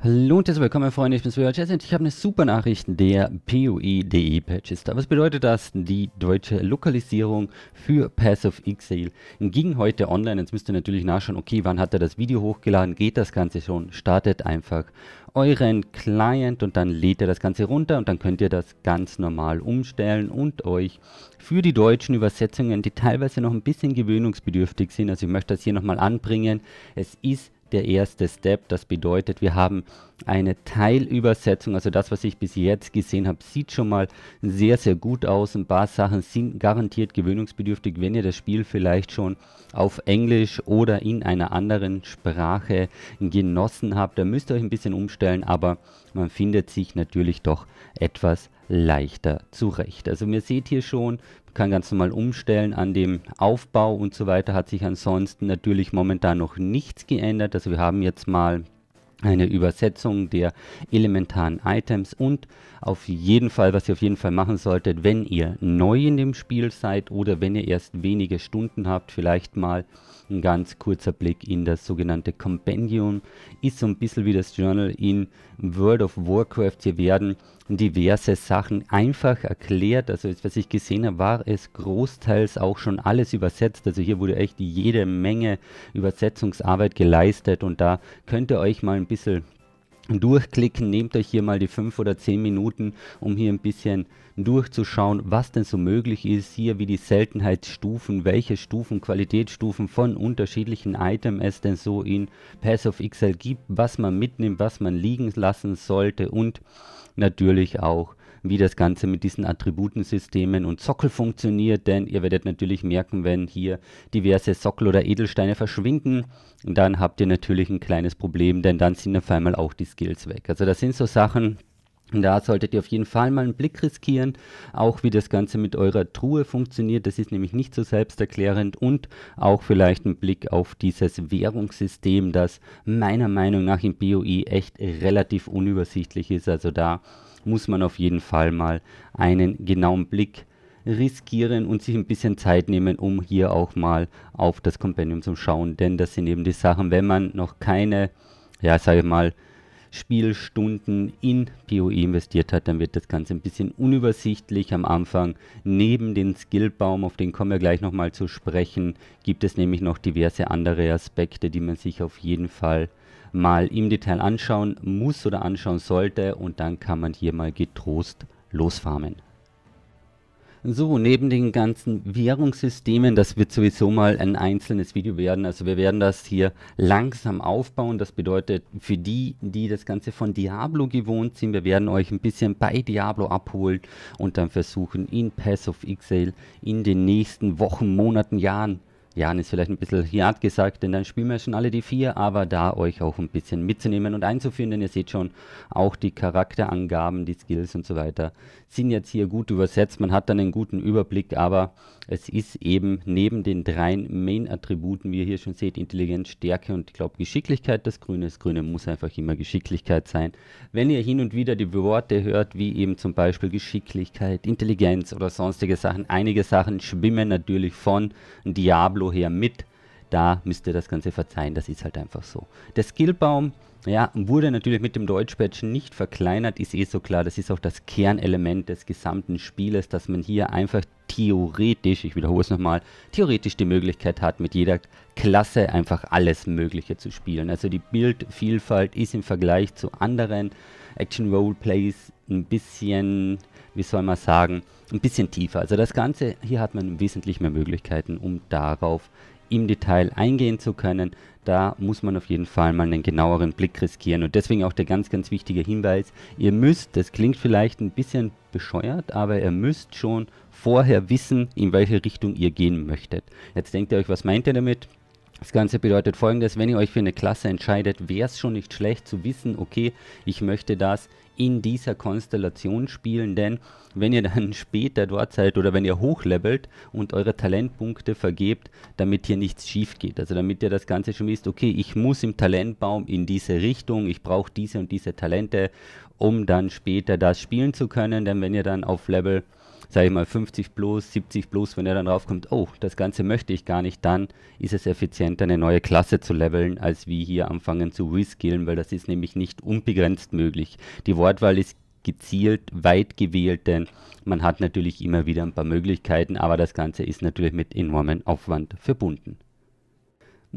Hallo und herzlich willkommen, Freunde. Ich bin wieder, und Ich habe eine super Nachricht. Der poede Patch ist da. Was bedeutet das? Die deutsche Lokalisierung für Pass of Exile ging heute online. Jetzt müsst ihr natürlich nachschauen, okay, wann hat er das Video hochgeladen? Geht das Ganze schon? Startet einfach euren Client und dann lädt ihr das Ganze runter und dann könnt ihr das ganz normal umstellen und euch für die deutschen Übersetzungen, die teilweise noch ein bisschen gewöhnungsbedürftig sind, also ich möchte das hier nochmal anbringen. Es ist der erste Step. Das bedeutet, wir haben eine Teilübersetzung. Also das, was ich bis jetzt gesehen habe, sieht schon mal sehr, sehr gut aus. Ein paar Sachen sind garantiert gewöhnungsbedürftig, wenn ihr das Spiel vielleicht schon auf Englisch oder in einer anderen Sprache genossen habt. Da müsst ihr euch ein bisschen umstellen, aber man findet sich natürlich doch etwas leichter zurecht. Also ihr seht hier schon, man kann ganz normal umstellen an dem Aufbau und so weiter, hat sich ansonsten natürlich momentan noch nichts geändert. Also wir haben jetzt mal eine Übersetzung der elementaren Items und auf jeden Fall, was ihr auf jeden Fall machen solltet, wenn ihr neu in dem Spiel seid oder wenn ihr erst wenige Stunden habt, vielleicht mal ein ganz kurzer Blick in das sogenannte Compendium. Ist so ein bisschen wie das Journal in World of Warcraft. Hier werden diverse Sachen einfach erklärt. Also was ich gesehen habe, war es großteils auch schon alles übersetzt. Also hier wurde echt jede Menge Übersetzungsarbeit geleistet und da könnt ihr euch mal ein bisschen durchklicken. Nehmt euch hier mal die 5 oder 10 Minuten, um hier ein bisschen durchzuschauen, was denn so möglich ist. Hier wie die Seltenheitsstufen, welche Stufen, Qualitätsstufen von unterschiedlichen Items es denn so in Pass of XL gibt, was man mitnimmt, was man liegen lassen sollte und natürlich auch wie das Ganze mit diesen Attributensystemen und Sockel funktioniert, denn ihr werdet natürlich merken, wenn hier diverse Sockel oder Edelsteine verschwinden, dann habt ihr natürlich ein kleines Problem, denn dann sind auf einmal auch die Skills weg. Also das sind so Sachen, da solltet ihr auf jeden Fall mal einen Blick riskieren, auch wie das Ganze mit eurer Truhe funktioniert. Das ist nämlich nicht so selbsterklärend und auch vielleicht einen Blick auf dieses Währungssystem, das meiner Meinung nach im BOI echt relativ unübersichtlich ist. Also da muss man auf jeden Fall mal einen genauen Blick riskieren und sich ein bisschen Zeit nehmen, um hier auch mal auf das Kompendium zu schauen. Denn das sind eben die Sachen, wenn man noch keine, ja, sage ich mal, Spielstunden in PoE investiert hat, dann wird das Ganze ein bisschen unübersichtlich am Anfang. Neben den Skillbaum, auf den kommen wir gleich nochmal zu sprechen, gibt es nämlich noch diverse andere Aspekte, die man sich auf jeden Fall mal im Detail anschauen muss oder anschauen sollte und dann kann man hier mal getrost losfarmen. So, neben den ganzen Währungssystemen, das wird sowieso mal ein einzelnes Video werden. Also wir werden das hier langsam aufbauen. Das bedeutet, für die, die das Ganze von Diablo gewohnt sind, wir werden euch ein bisschen bei Diablo abholen und dann versuchen, in Pass of Exile in den nächsten Wochen, Monaten, Jahren Jan ist vielleicht ein bisschen hart gesagt, denn dann spielen wir schon alle die vier, aber da euch auch ein bisschen mitzunehmen und einzuführen, denn ihr seht schon, auch die Charakterangaben, die Skills und so weiter sind jetzt hier gut übersetzt. Man hat dann einen guten Überblick, aber es ist eben neben den drei Main-Attributen, wie ihr hier schon seht, Intelligenz, Stärke und ich glaube Geschicklichkeit, das Grüne. Das Grüne muss einfach immer Geschicklichkeit sein. Wenn ihr hin und wieder die Worte hört, wie eben zum Beispiel Geschicklichkeit, Intelligenz oder sonstige Sachen, einige Sachen schwimmen natürlich von Diablo her mit. Da müsst ihr das Ganze verzeihen, das ist halt einfach so. Der Skillbaum ja, wurde natürlich mit dem Deutschpatch nicht verkleinert, ist eh so klar. Das ist auch das Kernelement des gesamten Spieles, dass man hier einfach theoretisch, ich wiederhole es nochmal, theoretisch die Möglichkeit hat, mit jeder Klasse einfach alles Mögliche zu spielen. Also die Bildvielfalt ist im Vergleich zu anderen Action-Roleplays ein bisschen wie soll man sagen, ein bisschen tiefer. Also das Ganze, hier hat man wesentlich mehr Möglichkeiten, um darauf im Detail eingehen zu können. Da muss man auf jeden Fall mal einen genaueren Blick riskieren. Und deswegen auch der ganz, ganz wichtige Hinweis, ihr müsst, das klingt vielleicht ein bisschen bescheuert, aber ihr müsst schon vorher wissen, in welche Richtung ihr gehen möchtet. Jetzt denkt ihr euch, was meint ihr damit? Das Ganze bedeutet folgendes, wenn ihr euch für eine Klasse entscheidet, wäre es schon nicht schlecht zu wissen, okay, ich möchte das in dieser Konstellation spielen, denn wenn ihr dann später dort seid oder wenn ihr hochlevelt und eure Talentpunkte vergebt, damit hier nichts schief geht, also damit ihr das Ganze schon wisst, okay, ich muss im Talentbaum in diese Richtung, ich brauche diese und diese Talente, um dann später das spielen zu können, denn wenn ihr dann auf Level sage ich mal, 50 plus, 70 plus, wenn er dann draufkommt, oh, das Ganze möchte ich gar nicht, dann ist es effizienter, eine neue Klasse zu leveln, als wie hier anfangen zu reskillen, weil das ist nämlich nicht unbegrenzt möglich. Die Wortwahl ist gezielt, weit gewählt, denn man hat natürlich immer wieder ein paar Möglichkeiten, aber das Ganze ist natürlich mit enormem Aufwand verbunden.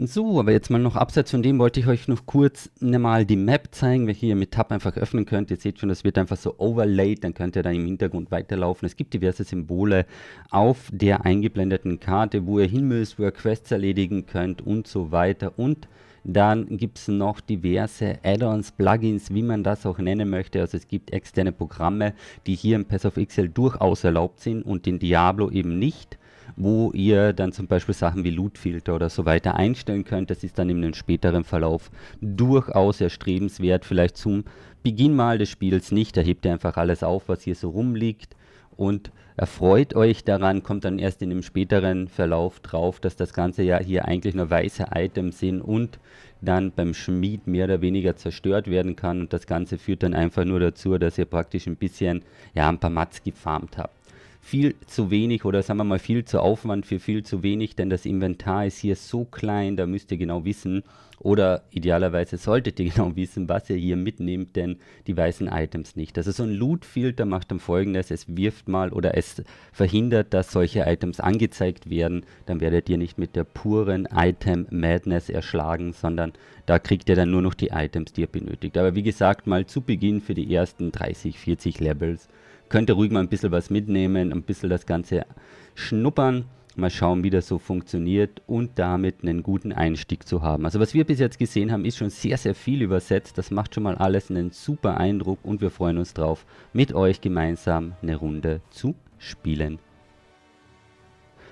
So, aber jetzt mal noch abseits von dem wollte ich euch noch kurz ne mal die Map zeigen, welche ihr mit Tab einfach öffnen könnt. Ihr seht schon, das wird einfach so overlaid, dann könnt ihr dann im Hintergrund weiterlaufen. Es gibt diverse Symbole auf der eingeblendeten Karte, wo ihr hin müsst, wo ihr Quests erledigen könnt und so weiter. Und dann gibt es noch diverse Add-ons, Plugins, wie man das auch nennen möchte. Also es gibt externe Programme, die hier im Pass of XL durchaus erlaubt sind und in Diablo eben nicht wo ihr dann zum Beispiel Sachen wie Lootfilter oder so weiter einstellen könnt. Das ist dann in einem späteren Verlauf durchaus erstrebenswert. Vielleicht zum Beginn mal des Spiels nicht. Da hebt ihr einfach alles auf, was hier so rumliegt und erfreut euch daran, kommt dann erst in dem späteren Verlauf drauf, dass das Ganze ja hier eigentlich nur weiße Items sind und dann beim Schmied mehr oder weniger zerstört werden kann und das Ganze führt dann einfach nur dazu, dass ihr praktisch ein bisschen, ja, ein paar Mats gefarmt habt viel zu wenig oder sagen wir mal viel zu Aufwand für viel zu wenig, denn das Inventar ist hier so klein, da müsst ihr genau wissen oder idealerweise solltet ihr genau wissen, was ihr hier mitnehmt, denn die weißen Items nicht. Also so ein Loot-Filter macht dann folgendes, es wirft mal oder es verhindert, dass solche Items angezeigt werden, dann werdet ihr nicht mit der puren Item-Madness erschlagen, sondern da kriegt ihr dann nur noch die Items, die ihr benötigt. Aber wie gesagt, mal zu Beginn für die ersten 30, 40 Levels könnt ihr ruhig mal ein bisschen was mitnehmen, ein bisschen das Ganze schnuppern, mal schauen, wie das so funktioniert und damit einen guten Einstieg zu haben. Also was wir bis jetzt gesehen haben, ist schon sehr, sehr viel übersetzt. Das macht schon mal alles einen super Eindruck und wir freuen uns drauf, mit euch gemeinsam eine Runde zu spielen.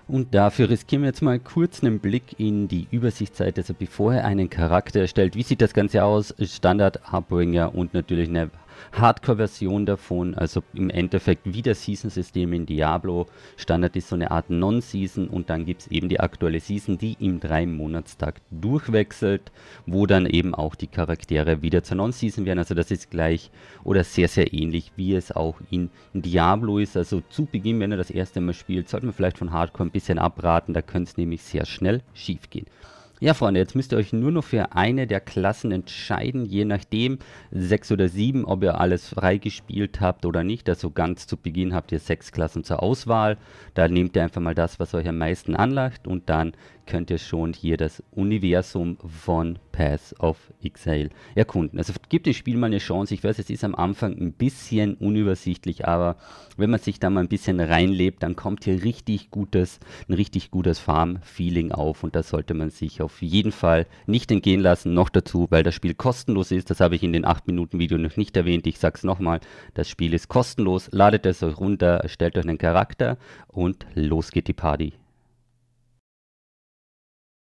Und dafür riskieren wir jetzt mal kurz einen Blick in die Übersichtsseite. Also bevor ihr einen Charakter erstellt, wie sieht das Ganze aus? Standard, Harbringer und natürlich eine Hardcore-Version davon, also im Endeffekt wie das Season-System in Diablo. Standard ist so eine Art Non-Season und dann gibt es eben die aktuelle Season, die im Drei-Monatstakt durchwechselt, wo dann eben auch die Charaktere wieder zur Non-Season werden. Also das ist gleich oder sehr, sehr ähnlich, wie es auch in Diablo ist. Also zu Beginn, wenn ihr das erste Mal spielt, sollte man vielleicht von Hardcore ein bisschen abraten, da könnte es nämlich sehr schnell schief gehen. Ja, Freunde, jetzt müsst ihr euch nur noch für eine der Klassen entscheiden, je nachdem, sechs oder sieben, ob ihr alles freigespielt habt oder nicht. Also ganz zu Beginn habt ihr sechs Klassen zur Auswahl. Da nehmt ihr einfach mal das, was euch am meisten anlacht und dann könnt ihr schon hier das Universum von Path of Exile erkunden. Also gibt dem Spiel mal eine Chance. Ich weiß, es ist am Anfang ein bisschen unübersichtlich, aber wenn man sich da mal ein bisschen reinlebt, dann kommt hier richtig gutes, ein richtig gutes Farm-Feeling auf und da sollte man sich auf auf jeden Fall nicht entgehen lassen. Noch dazu, weil das Spiel kostenlos ist. Das habe ich in den 8-Minuten-Video noch nicht erwähnt. Ich sage es nochmal. Das Spiel ist kostenlos. Ladet es euch runter, erstellt euch einen Charakter und los geht die Party.